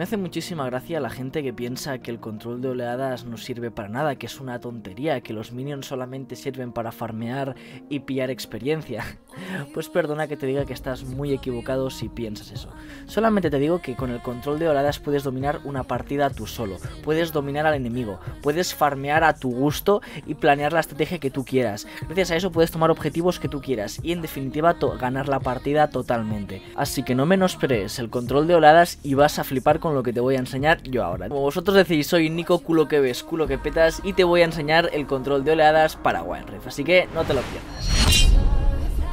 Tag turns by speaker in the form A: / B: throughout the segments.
A: Me hace muchísima gracia la gente que piensa que el control de oleadas no sirve para nada, que es una tontería, que los minions solamente sirven para farmear y pillar experiencia. Pues perdona que te diga que estás muy equivocado si piensas eso. Solamente te digo que con el control de oleadas puedes dominar una partida tú solo, puedes dominar al enemigo, puedes farmear a tu gusto y planear la estrategia que tú quieras. Gracias a eso puedes tomar objetivos que tú quieras y en definitiva ganar la partida totalmente. Así que no menosprees el control de oleadas y vas a flipar con lo que te voy a enseñar yo ahora. Como vosotros decís, soy Nico, culo que ves, culo que petas, y te voy a enseñar el control de oleadas para Wild así que no te lo pierdas.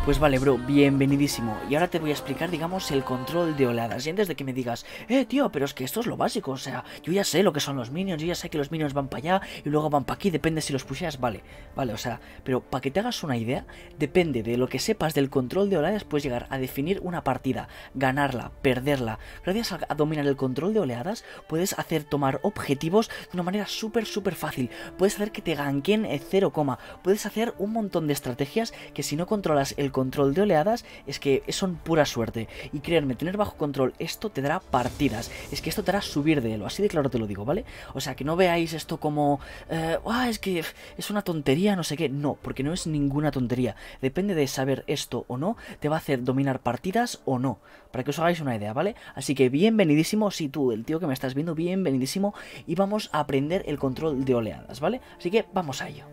A: Pues vale, bro, bienvenidísimo. Y ahora te voy a explicar, digamos, el control de oleadas. Y antes de que me digas, eh, tío, pero es que esto es lo básico. O sea, yo ya sé lo que son los minions, yo ya sé que los minions van para allá y luego van para aquí, depende si los pusieras, vale, vale, o sea, pero para que te hagas una idea, depende de lo que sepas del control de oleadas, puedes llegar a definir una partida, ganarla, perderla. Gracias a, dominar el control de oleadas, puedes hacer tomar objetivos de una manera súper, súper fácil. Puedes hacer que te ganquen 0, eh, puedes hacer un montón de estrategias que si no controlas el control, control de oleadas es que son pura suerte. Y creerme, tener bajo control esto te dará partidas. Es que esto te hará subir de elo. Así de claro te lo digo, ¿vale? O sea, que no veáis esto como... Eh, es que es una tontería, no sé qué. No, porque no es ninguna tontería. Depende de saber esto o no, te va a hacer dominar partidas o no. Para que os hagáis una idea, ¿vale? Así que bienvenidísimo, si tú, el tío que me estás viendo, bienvenidísimo. Y vamos a aprender el control de oleadas, ¿vale? Así que vamos a ello.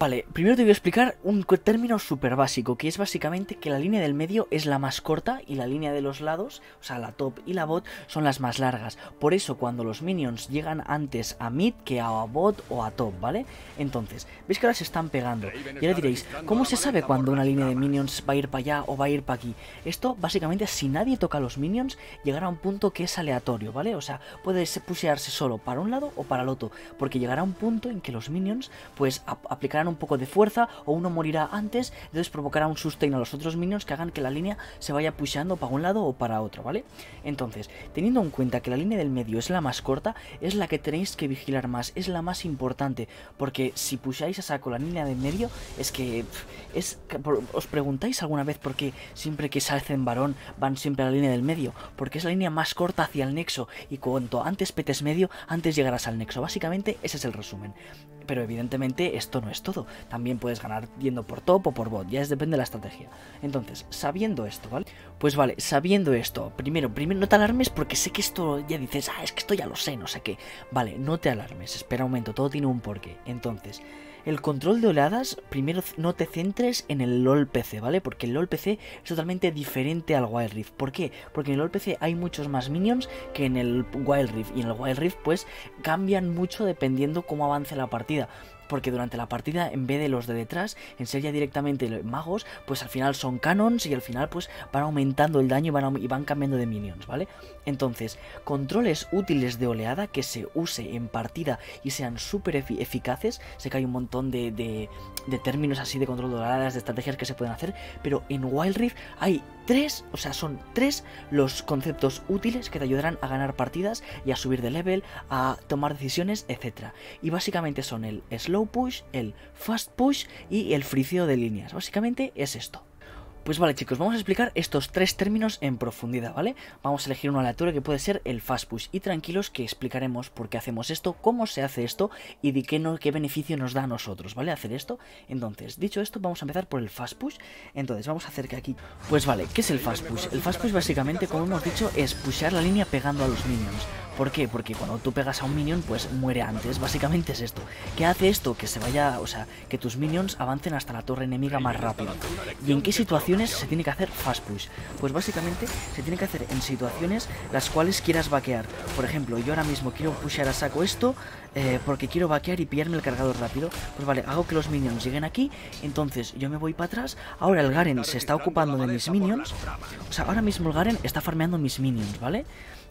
A: Vale, primero te voy a explicar un término súper básico, que es básicamente que la línea del medio es la más corta y la línea de los lados, o sea, la top y la bot, son las más largas. Por eso cuando los minions llegan antes a mid que a bot o a top, ¿vale? Entonces, veis que ahora se están pegando. Y ahora diréis, ¿cómo se sabe cuando una línea de minions va a ir para allá o va a ir para aquí? Esto, básicamente, si nadie toca a los minions, llegará a un punto que es aleatorio, ¿vale? O sea, puede pusearse solo para un lado o para el otro, porque llegará un punto en que los minions, pues, aplicarán un poco de fuerza o uno morirá antes, entonces provocará un sustain a los otros minions que hagan que la línea se vaya pusheando para un lado o para otro, ¿vale? Entonces, teniendo en cuenta que la línea del medio es la más corta, es la que tenéis que vigilar más, es la más importante, porque si pusheáis a saco la línea del medio, es que... Es, ¿Os preguntáis alguna vez por qué siempre que salcen varón van siempre a la línea del medio? Porque es la línea más corta hacia el nexo, y cuanto antes petes medio, antes llegarás al nexo. Básicamente, ese es el resumen pero evidentemente esto no es todo. También puedes ganar yendo por top o por bot, ya es depende de la estrategia. Entonces, sabiendo esto, ¿vale? Pues vale, sabiendo esto, primero, primero no te alarmes porque sé que esto ya dices, ah, es que esto ya lo sé, no sé qué. Vale, no te alarmes, espera un momento, todo tiene un porqué. Entonces, el control de oleadas, primero no te centres en el LOL PC, ¿vale? Porque el LOL PC es totalmente diferente al Wild Rift. ¿Por qué? Porque en el LOL PC hay muchos más minions que en el Wild Rift. Y en el Wild Rift, pues, cambian mucho dependiendo cómo avance la partida porque durante la partida, en vez de los de detrás, en serie directamente magos, pues al final son canons y al final pues van aumentando el daño y van, cambiando de minions, ¿vale? Entonces, controles útiles de oleada que se use en partida y sean súper eficaces, sé que hay un montón de, términos así de control de oleadas, de estrategias que se pueden hacer, pero en Wild Rift hay tres, o sea, son tres los conceptos útiles que te ayudarán a ganar partidas y a subir de level, a tomar decisiones, etc. Y básicamente son el slow push, el fast push y el fricio de líneas. Básicamente es esto. Pues vale chicos, vamos a explicar estos tres términos en profundidad, ¿vale? Vamos a elegir una altura que puede ser el fast push y tranquilos que explicaremos por qué hacemos esto, cómo se hace esto y de qué, qué beneficio nos da a nosotros, ¿vale? Hacer esto. Entonces, dicho esto, vamos a empezar por el fast push. Entonces, vamos a hacer que aquí... Pues vale, ¿qué es el fast push? El fast push básicamente, como hemos dicho, es pushear la línea pegando a los minions. ¿Por qué? Porque cuando tú pegas a un minion, pues muere antes. Básicamente es esto. ¿Qué hace esto? Que se vaya, o sea, que tus minions avancen hasta la torre enemiga más rápido. ¿Y en qué situaciones se tiene que hacer fast push? Pues básicamente se tiene que hacer en situaciones las cuales quieras vaquear. Por ejemplo, yo ahora mismo quiero pushar a saco esto eh, porque quiero vaquear y pillarme el cargador rápido. Pues vale, hago que los minions lleguen aquí, entonces yo me voy para atrás. Ahora el Garen se está ocupando de mis minions. O sea, ahora mismo el Garen está farmeando mis minions, ¿vale?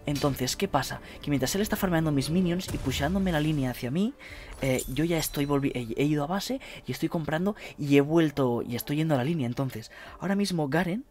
A: Entonces, ¿qué pasa? Que mientras él está farmeando mis minions y pushándome la línea hacia mí, eh, yo ya estoy eh, he ido a base y estoy comprando y he vuelto y estoy yendo a la línea. Entonces, ahora mismo Garen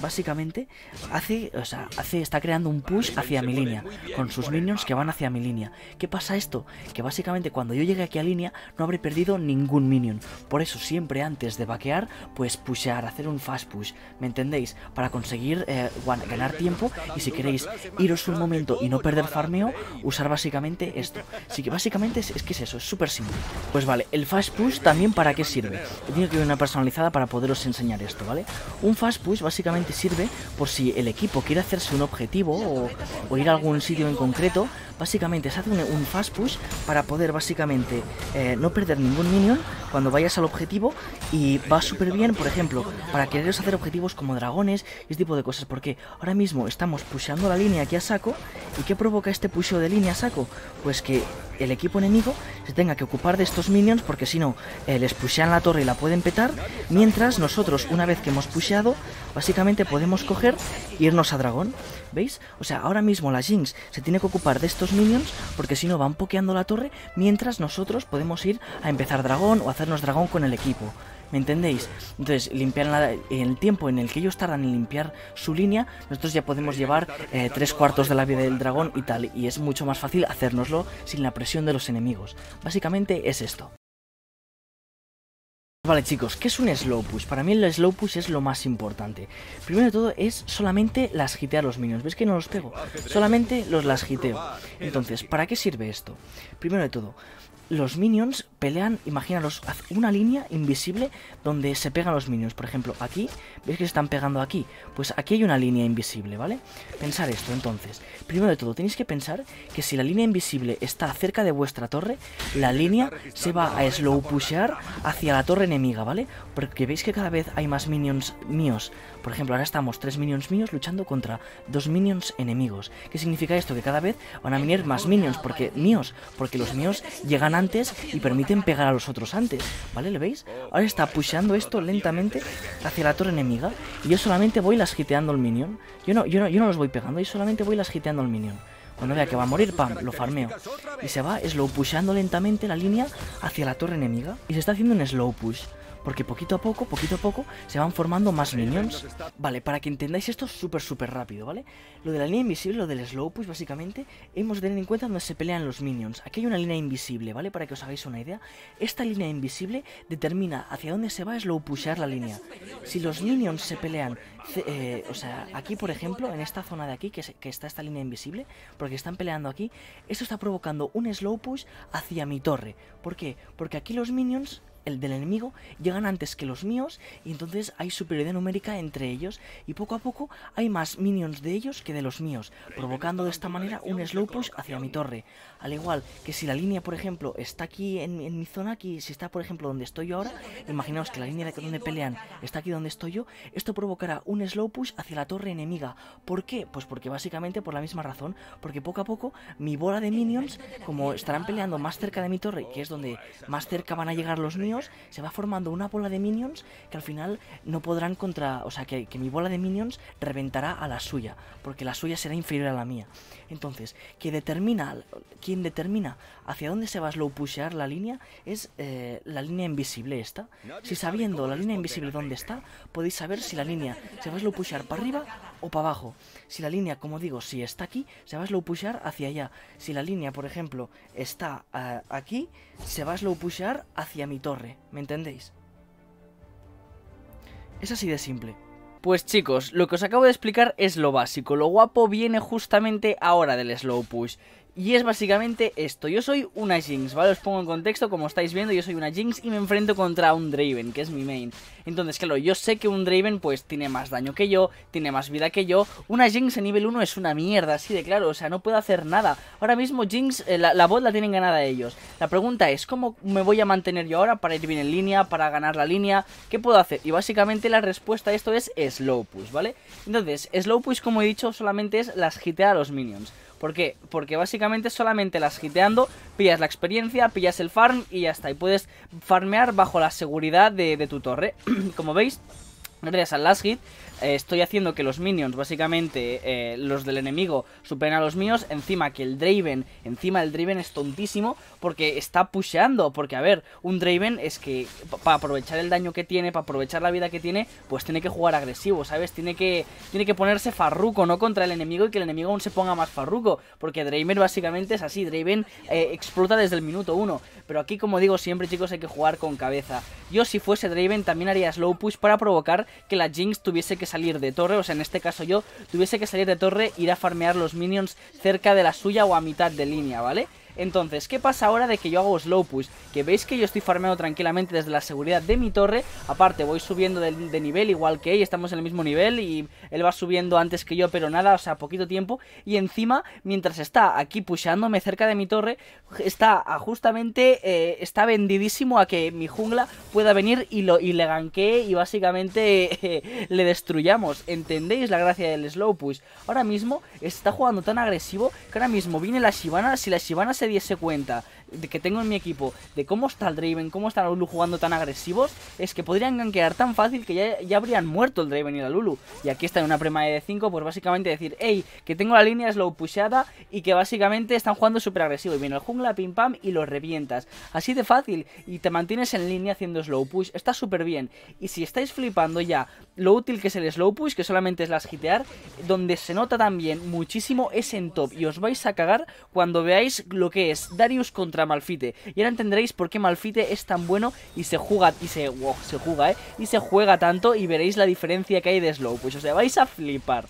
A: básicamente hace, o sea, hace, está creando un push hacia mi línea, con sus minions que van hacia mi línea. ¿Qué pasa esto? Que básicamente cuando yo llegue aquí a línea no habré perdido ningún minion. Por eso siempre antes de vaquear, pues pushear, hacer un fast push, ¿me entendéis? Para conseguir eh, ganar tiempo y si queréis iros un momento y no perder farmeo, usar básicamente esto. Así que básicamente es, es que es eso, es súper simple. Pues vale, el fast push también para qué sirve. He tenido que una personalizada para poderos enseñar esto, ¿vale? Un fast push básicamente básicamente sirve por si el equipo quiere hacerse un objetivo o, ir a algún sitio en concreto, básicamente se hace un, fast push para poder básicamente eh, no perder ningún minion cuando vayas al objetivo y va súper bien, por ejemplo, para quereros hacer objetivos como dragones y ese tipo de cosas, porque ahora mismo estamos pusheando la línea aquí a saco y ¿qué provoca este pusheo de línea a saco? Pues que el equipo enemigo se tenga que ocupar de estos minions porque si no eh, les pushean la torre y la pueden petar, mientras nosotros una vez que hemos pusheado básicamente podemos coger e irnos a dragón. ¿Veis? O sea, ahora mismo la Jinx se tiene que ocupar de estos minions porque si no van pokeando la torre mientras nosotros podemos ir a empezar dragón o hacernos dragón con el equipo. ¿Me entendéis? Entonces, limpiar el tiempo en el que ellos tardan en limpiar su línea, nosotros ya podemos llevar eh, tres cuartos de la vida del dragón y tal, y es mucho más fácil hacérnoslo sin la presión de los enemigos. Básicamente es esto. Vale chicos, ¿qué es un slow push? Para mí el slow push es lo más importante. Primero de todo es solamente las gitear los minions. ¿Ves que no los pego? Solamente los las giteo. Entonces, ¿para qué sirve esto? Primero de todo, los minions pelean, imagínalos, una línea invisible donde se pegan los minions. Por ejemplo, aquí, ¿veis que se están pegando aquí? Pues aquí hay una línea invisible, ¿vale? Pensar esto, entonces. Primero de todo, tenéis que pensar que si la línea invisible está cerca de vuestra torre, la línea se va a slow pushear hacia la torre enemiga, ¿vale? Porque veis que cada vez hay más minions míos. Por ejemplo, ahora estamos tres minions míos luchando contra dos minions enemigos. ¿Qué significa esto? Que cada vez van a venir más minions porque míos, porque los míos llegan antes y permiten pegar a los otros antes, ¿vale? ¿Le veis? Ahora está pusheando esto lentamente hacia la torre enemiga y yo solamente voy las giteando al minion. Yo no, yo no, yo no los voy pegando, yo solamente voy las giteando al minion. Cuando vea que va a morir, pam, lo farmeo. Y se va slow pusheando lentamente la línea hacia la torre enemiga. Y se está haciendo un slow push. Porque poquito a poco, poquito a poco, se van formando más minions. Vale, para que entendáis esto súper, súper rápido, ¿vale? Lo de la línea invisible, lo del slow push, básicamente, hemos de tener en cuenta donde se pelean los minions. Aquí hay una línea invisible, ¿vale? Para que os hagáis una idea. Esta línea invisible determina hacia dónde se va a slow pushar la línea. Si los minions se pelean, eh, o sea, aquí, por ejemplo, en esta zona de aquí, que, que está esta línea invisible, porque están peleando aquí, esto está provocando un slow push hacia mi torre. ¿Por qué? Porque aquí los minions el del enemigo llegan antes que los míos y entonces hay superioridad numérica entre ellos y poco a poco hay más minions de ellos que de los míos, provocando de esta manera un slow push hacia mi torre. Al igual que si la línea, por ejemplo, está aquí en, mi zona, aquí si está, por ejemplo, donde estoy yo ahora, imaginaos que la línea de donde pelean está aquí donde estoy yo, esto provocará un slow push hacia la torre enemiga. ¿Por qué? Pues porque básicamente por la misma razón, porque poco a poco mi bola de minions, como estarán peleando más cerca de mi torre, que es donde más cerca van a llegar los míos, se va formando una bola de minions que al final no podrán contra... O sea, que, mi bola de minions reventará a la suya, porque la suya será inferior a la mía. Entonces, que determina, quien determina hacia dónde se va a slow pushear la línea es eh, la línea invisible esta. Si sabiendo la línea invisible dónde está, podéis saber si la línea se va a slow pushear para arriba o para abajo. Si la línea, como digo, si está aquí, se va a slow pushear hacia allá. Si la línea, por ejemplo, está ah, aquí, se va a slow pushear hacia mi torre. ¿Me entendéis? Es así de simple. Pues chicos, lo que os acabo de explicar es lo básico, lo guapo viene justamente ahora del slow push. Y es básicamente esto, yo soy una Jinx, ¿vale? Os pongo en contexto, como estáis viendo, yo soy una Jinx y me enfrento contra un Draven, que es mi main. Entonces, claro, yo sé que un Draven pues tiene más daño que yo, tiene más vida que yo. Una Jinx en nivel 1 es una mierda, así de claro, o sea, no puedo hacer nada. Ahora mismo Jinx, eh, la, la bot la tienen ganada ellos. La pregunta es, ¿cómo me voy a mantener yo ahora para ir bien en línea, para ganar la línea? ¿Qué puedo hacer? Y básicamente la respuesta a esto es Slow ¿vale? Entonces, Slow como he dicho, solamente es las hitear a los minions. ¿Por qué? Porque básicamente solamente las giteando pillas la experiencia, pillas el farm y ya está. Y puedes farmear bajo la seguridad de, tu torre. Como veis, gracias al last hit estoy haciendo que los minions, básicamente, eh, los del enemigo, superen a los míos. Encima que el Draven, encima el Draven es tontísimo porque está pusheando. Porque, a ver, un Draven es que para aprovechar el daño que tiene, para aprovechar la vida que tiene, pues tiene que jugar agresivo, ¿sabes? Tiene que, tiene que ponerse farruco, no contra el enemigo y que el enemigo aún se ponga más farruco. Porque Draven básicamente es así, Draven eh, explota desde el minuto uno. Pero aquí, como digo siempre, chicos, hay que jugar con cabeza. Yo si fuese Draven también haría slow push para provocar que la Jinx tuviese que salir de torre, o sea, en este caso yo, tuviese que salir de torre, ir a farmear los minions cerca de la suya o a mitad de línea, ¿vale? vale entonces, ¿qué pasa ahora de que yo hago slow push? Que veis que yo estoy farmeando tranquilamente desde la seguridad de mi torre. Aparte, voy subiendo de, nivel igual que él, estamos en el mismo nivel y él va subiendo antes que yo, pero nada, o sea, poquito tiempo. Y encima, mientras está aquí pusheándome cerca de mi torre, está justamente, eh, está vendidísimo a que mi jungla pueda venir y, lo, y le ganquee y básicamente le destruyamos. ¿Entendéis la gracia del slow push? Ahora mismo está jugando tan agresivo que ahora mismo viene la Shivana, si la Shivana se se diese cuenta que tengo en mi equipo, de cómo está el Draven, cómo está la Lulu jugando tan agresivos, es que podrían gankear tan fácil que ya, habrían muerto el Draven y la Lulu. Y aquí está en una prema de 5, pues básicamente decir, hey, que tengo la línea slow pushada y que básicamente están jugando súper agresivo. Y viene el jungla, pim pam, y los revientas. Así de fácil, y te mantienes en línea haciendo slow push, está súper bien. Y si estáis flipando ya lo útil que es el slow push, que solamente es las gitear donde se nota también muchísimo es en top. Y os vais a cagar cuando veáis lo que es Darius contra Malfite. Y ahora entenderéis por qué Malfite es tan bueno y se juega, y se, juega, ¿eh? Y se juega tanto y veréis la diferencia que hay de Slow. Pues os vais a flipar.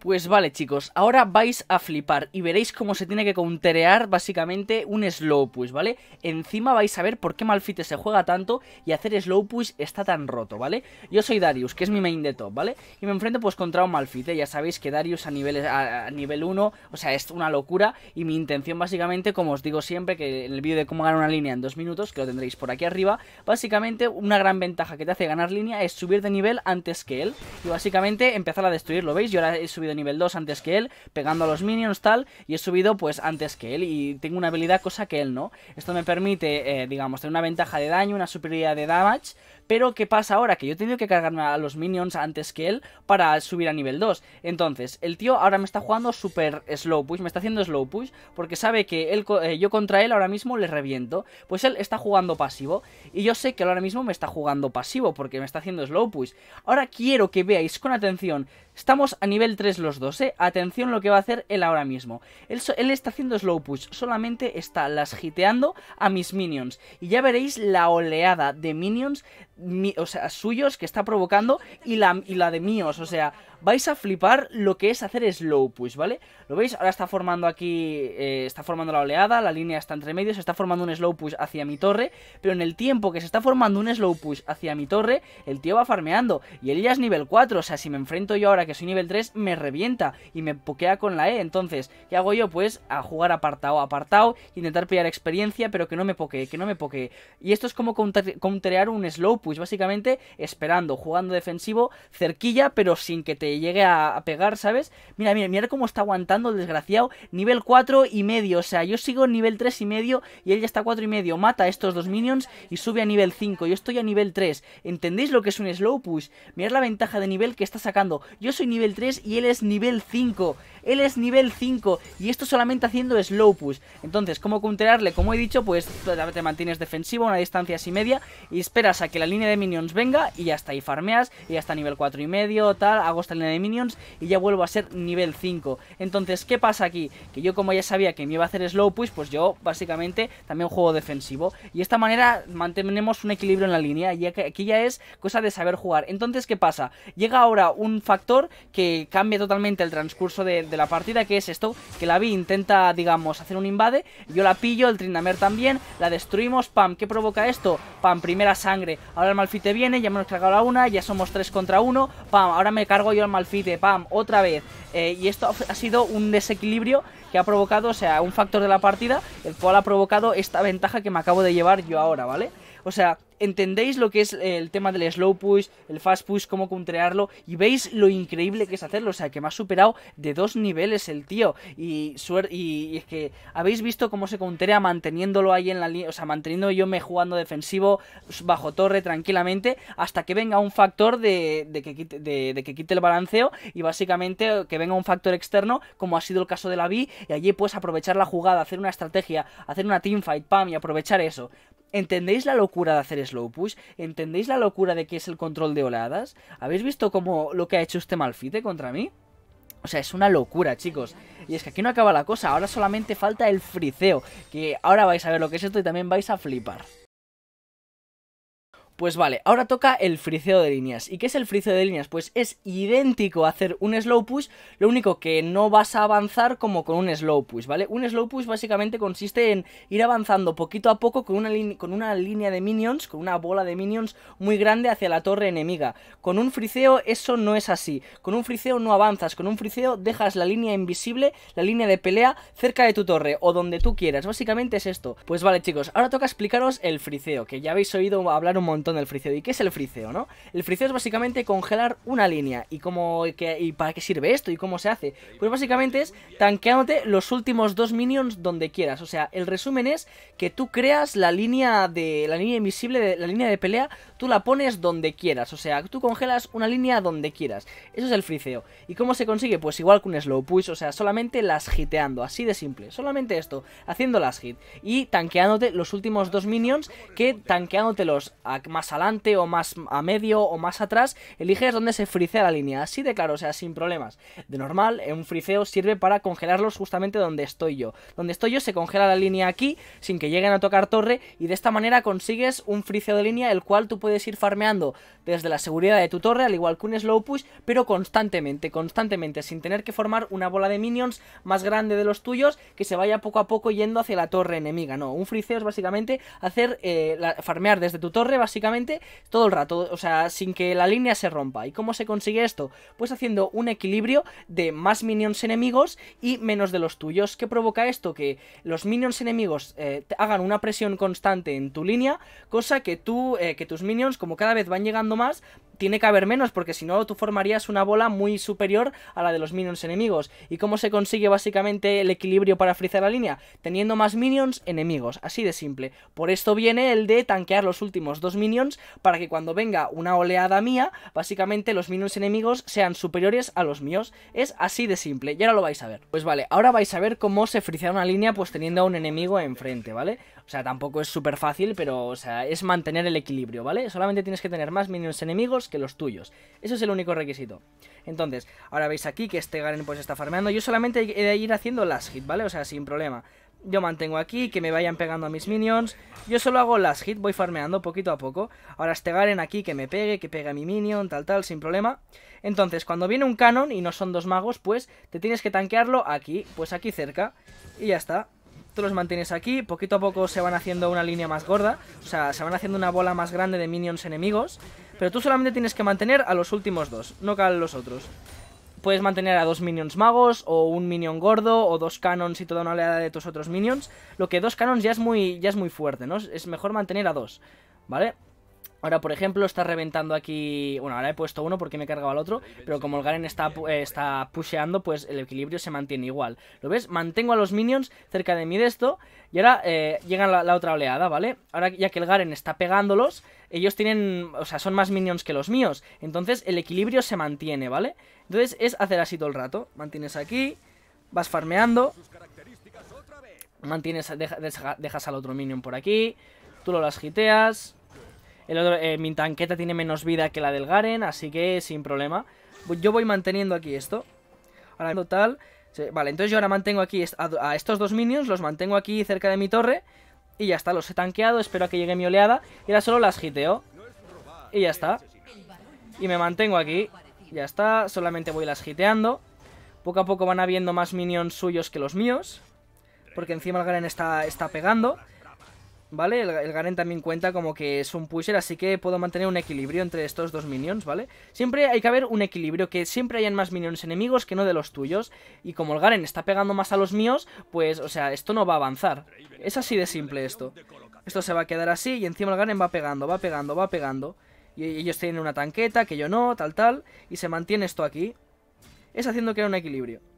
A: Pues vale chicos, ahora vais a flipar y veréis cómo se tiene que counterear básicamente un slow push, ¿vale? Encima vais a ver por qué Malfite se juega tanto y hacer slow push está tan roto, ¿vale? Yo soy Darius, que es mi main de top, ¿vale? Y me enfrento pues contra un Malfite, ya sabéis que Darius a nivel, a, nivel 1, o sea, es una locura y mi intención básicamente, como os digo siempre, que en el vídeo de cómo ganar una línea en dos minutos, que lo tendréis por aquí arriba, básicamente una gran ventaja que te hace ganar línea es subir de nivel antes que él y básicamente empezar a destruirlo, ¿veis? Yo ahora he subido nivel 2 antes que él, pegando a los minions tal, y he subido pues antes que él y tengo una habilidad cosa que él no. Esto me permite, eh, digamos, tener una ventaja de daño, una superioridad de damage, pero ¿qué pasa ahora? Que yo he tenido que cargarme a los minions antes que él para subir a nivel 2. Entonces, el tío ahora me está jugando super slow push, me está haciendo slow push porque sabe que él, eh, yo contra él ahora mismo le reviento. Pues él está jugando pasivo y yo sé que ahora mismo me está jugando pasivo porque me está haciendo slow push. Ahora quiero que veáis con atención Estamos a nivel 3 los dos, ¿eh? Atención lo que va a hacer él ahora mismo. Él, él está haciendo slow push, solamente está las giteando a mis minions. Y ya veréis la oleada de minions mi, o sea, suyos que está provocando y la, y la de míos. O sea, vais a flipar lo que es hacer slow push, ¿vale? Lo veis, ahora está formando aquí, eh, está formando la oleada, la línea está entre medio, se está formando un slow push hacia mi torre, pero en el tiempo que se está formando un slow push hacia mi torre, el tío va farmeando, y él ya es nivel 4, o sea, si me enfrento yo ahora que soy nivel 3, me revienta, y me pokea con la E, entonces, ¿qué hago yo? Pues a jugar apartado, apartado, intentar pillar experiencia, pero que no me pokee, que no me pokee, y esto es como counterear un slow push, básicamente esperando, jugando defensivo, cerquilla, pero sin que te llegue a, a, pegar, ¿sabes? Mira, mira, mira cómo está aguantando el desgraciado. Nivel 4 y medio, o sea, yo sigo nivel 3 y medio y él ya está 4 y medio. Mata a estos dos minions y sube a nivel 5. Yo estoy a nivel 3. ¿Entendéis lo que es un slow push? Mirad la ventaja de nivel que está sacando. Yo soy nivel 3 y él es nivel 5. Él es nivel 5 y esto solamente haciendo slow push. Entonces, ¿cómo counterarle? Como he dicho, pues te mantienes defensivo a una distancia así media y esperas a que la línea de minions venga y ya está, y farmeas y hasta nivel 4 y medio, tal, hago esta línea de minions y ya vuelvo a ser nivel 5. Entonces, ¿qué pasa aquí? Que yo como ya sabía que me iba a hacer slow push, pues yo básicamente también juego defensivo y de esta manera mantenemos un equilibrio en la línea y aquí ya es cosa de saber jugar. Entonces, ¿qué pasa? Llega ahora un factor que cambia totalmente el transcurso de la partida, que es esto, que la Vi intenta, digamos, hacer un invade, yo la pillo, el Trindamer también, la destruimos, pam, ¿qué provoca esto? Pam, primera sangre, ahora el Malfite viene, ya me hemos cargado a una, ya somos 3 contra 1, pam, ahora me cargo yo al Malfite, pam, otra vez, eh, y esto ha sido un desequilibrio que ha provocado, o sea, un factor de la partida, el cual ha provocado esta ventaja que me acabo de llevar yo ahora, ¿vale? O sea, entendéis lo que es el tema del slow push, el fast push, cómo contrearlo y veis lo increíble que es hacerlo. O sea, que me ha superado de dos niveles el tío. Y, es que habéis visto cómo se contrea manteniéndolo ahí en la línea, o sea, manteniendo yo me jugando defensivo bajo torre tranquilamente hasta que venga un factor de, que, quite, de, que quite el balanceo y básicamente eh, que venga un factor externo, como ha sido el caso de la B, y allí puedes aprovechar la jugada, hacer una estrategia, hacer una teamfight, pam, y aprovechar eso. ¿Entendéis la locura de hacer slow push? ¿Entendéis la locura de que es el control de oleadas? ¿Habéis visto cómo lo que ha hecho este Malfite contra mí? O sea, es una locura, chicos. Y es que aquí no acaba la cosa, ahora solamente falta el friceo, que ahora vais a ver lo que es esto y también vais a flipar. Pues vale, ahora toca el friceo de líneas. ¿Y qué es el friceo de líneas? Pues es idéntico a hacer un slow push, lo único que no vas a avanzar como con un slow push, ¿vale? Un slow push básicamente consiste en ir avanzando poquito a poco con una, con una línea de minions, con una bola de minions muy grande hacia la torre enemiga. Con un friceo eso no es así. Con un friceo no avanzas, con un friceo dejas la línea invisible, la línea de pelea, cerca de tu torre o donde tú quieras. Básicamente es esto. Pues vale chicos, ahora toca explicaros el friceo, que ya habéis oído hablar un montón del friceo. ¿Y qué es el friceo, no? El friceo es básicamente congelar una línea. ¿Y, cómo, ¿Y para qué sirve esto? ¿Y cómo se hace? Pues básicamente es tanqueándote los últimos dos minions donde quieras. O sea, el resumen es que tú creas la línea de la línea invisible, de, la línea de pelea, tú la pones donde quieras. O sea, tú congelas una línea donde quieras. Eso es el friceo. ¿Y cómo se consigue? Pues igual que un slow push, o sea, solamente las hiteando, así de simple. Solamente esto, haciendo las hit y tanqueándote los últimos dos minions que tanqueándotelos a más adelante o más a medio o más atrás, eliges dónde se fricea la línea, así de claro, o sea, sin problemas. De normal, un friceo sirve para congelarlos justamente donde estoy yo. Donde estoy yo se congela la línea aquí sin que lleguen a tocar torre y de esta manera consigues un friceo de línea el cual tú puedes ir farmeando desde la seguridad de tu torre, al igual que un slow push, pero constantemente, constantemente, sin tener que formar una bola de minions más grande de los tuyos que se vaya poco a poco yendo hacia la torre enemiga, no, un friceo es básicamente hacer eh, farmear desde tu torre básicamente todo el rato, o sea, sin que la línea se rompa. ¿Y cómo se consigue esto? Pues haciendo un equilibrio de más minions enemigos y menos de los tuyos. ¿Qué provoca esto? Que los minions enemigos eh, hagan una presión constante en tu línea, cosa que tú, eh, que tus minions, como cada vez van llegando más, tiene que haber menos, porque si no tú formarías una bola muy superior a la de los minions enemigos. ¿Y cómo se consigue básicamente el equilibrio para frizar la línea? Teniendo más minions enemigos, así de simple. Por esto viene el de tanquear los últimos dos minions para que cuando venga una oleada mía, básicamente los minions enemigos sean superiores a los míos. Es así de simple, ya ahora lo vais a ver. Pues vale, ahora vais a ver cómo se friza una línea pues teniendo a un enemigo enfrente, ¿vale? O sea, tampoco es súper fácil, pero, o sea, es mantener el equilibrio, ¿vale? Solamente tienes que tener más minions enemigos que los tuyos. Eso es el único requisito. Entonces, ahora veis aquí que este Garen pues está farmeando. Yo solamente he de ir haciendo las hit, ¿vale? O sea, sin problema. Yo mantengo aquí, que me vayan pegando a mis minions. Yo solo hago las hit, voy farmeando poquito a poco. Ahora este Garen aquí que me pegue, que pegue a mi minion, tal, tal, sin problema. Entonces, cuando viene un canon y no son dos magos, pues te tienes que tanquearlo aquí, pues aquí cerca. Y ya está tú los mantienes aquí, poquito a poco se van haciendo una línea más gorda, o sea, se van haciendo una bola más grande de minions enemigos, pero tú solamente tienes que mantener a los últimos dos, no caen los otros. Puedes mantener a dos minions magos, o un minion gordo, o dos canons y toda una oleada de tus otros minions, lo que dos canons ya es muy, ya es muy fuerte, ¿no? Es mejor mantener a dos, ¿vale? Ahora, por ejemplo, está reventando aquí... Bueno, ahora he puesto uno porque me he cargado al otro, pero como el Garen está, eh, pusheando, pues el equilibrio se mantiene igual. ¿Lo ves? Mantengo a los minions cerca de mí de esto, y ahora eh, llega la, otra oleada, ¿vale? Ahora, ya que el Garen está pegándolos, ellos tienen... O sea, son más minions que los míos. Entonces, el equilibrio se mantiene, ¿vale? Entonces, es hacer así todo el rato. Mantienes aquí, vas farmeando... Mantienes, dejas al otro minion por aquí, tú lo las giteas, el otro, eh, mi tanqueta tiene menos vida que la del Garen, así que sin problema. Yo voy manteniendo aquí esto. Ahora total... Vale, entonces yo ahora mantengo aquí a, estos dos minions, los mantengo aquí cerca de mi torre. Y ya está, los he tanqueado, espero a que llegue mi oleada. Y ahora solo las giteo Y ya está. Y me mantengo aquí. Ya está, solamente voy las giteando Poco a poco van habiendo más minions suyos que los míos. Porque encima el Garen está, está pegando. ¿vale? El, Garen también cuenta como que es un pusher, así que puedo mantener un equilibrio entre estos dos minions, ¿vale? Siempre hay que haber un equilibrio, que siempre hayan más minions enemigos que no de los tuyos, y como el Garen está pegando más a los míos, pues, o sea, esto no va a avanzar. Es así de simple esto. Esto se va a quedar así y encima el Garen va pegando, va pegando, va pegando. Y ellos tienen una tanqueta, que yo no, tal, tal, y se mantiene esto aquí. Es haciendo que un equilibrio.